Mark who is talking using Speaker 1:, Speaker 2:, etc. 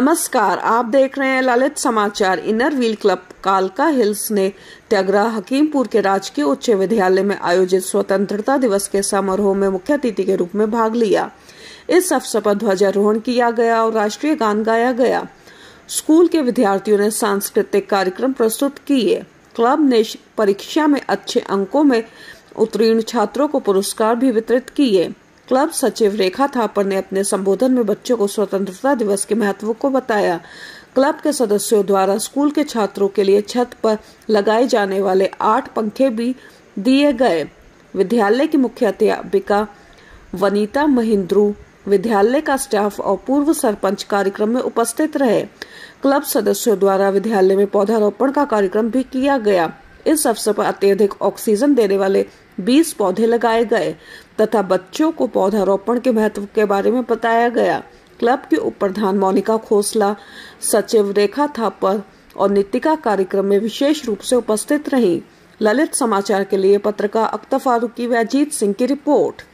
Speaker 1: नमस्कार आप देख रहे हैं ललित समाचार इनर व्हील क्लब कालका हिल्स ने त्यागरा हकीमपुर के राजकीय उच्च विद्यालय में आयोजित स्वतंत्रता दिवस के समारोह में मुख्य अतिथि के रूप में भाग लिया इस अवसर पर ध्वजारोहण किया गया और राष्ट्रीय गान गाया गया स्कूल के विद्यार्थियों ने सांस्कृतिक कार्यक्रम प्रस्तुत किए क्लब ने परीक्षा में अच्छे अंकों में उत्तीर्ण छात्रों को पुरस्कार भी वितरित किए क्लब सचिव रेखा थापर ने अपने संबोधन में बच्चों को स्वतंत्रता दिवस के महत्व को बताया क्लब के सदस्यों द्वारा स्कूल के छात्रों के लिए छत पर लगाए जाने वाले आठ पंखे भी दिए गए विद्यालय की मुख्य अध्यापिका वनीता महिंद्रू विद्यालय का स्टाफ और पूर्व सरपंच कार्यक्रम में उपस्थित रहे क्लब सदस्यों द्वारा विद्यालय में पौधारोपण का कार्यक्रम भी किया गया इस अवसर पर अत्यधिक ऑक्सीजन देने वाले 20 पौधे लगाए गए तथा बच्चों को पौधारोपण के महत्व के बारे में बताया गया क्लब के उप प्रधान मोनिका खोसला सचिव रेखा थापर और नितिका कार्यक्रम में विशेष रूप से उपस्थित रही ललित समाचार के लिए पत्रकार अख्तर फारूकी व अजीत सिंह की रिपोर्ट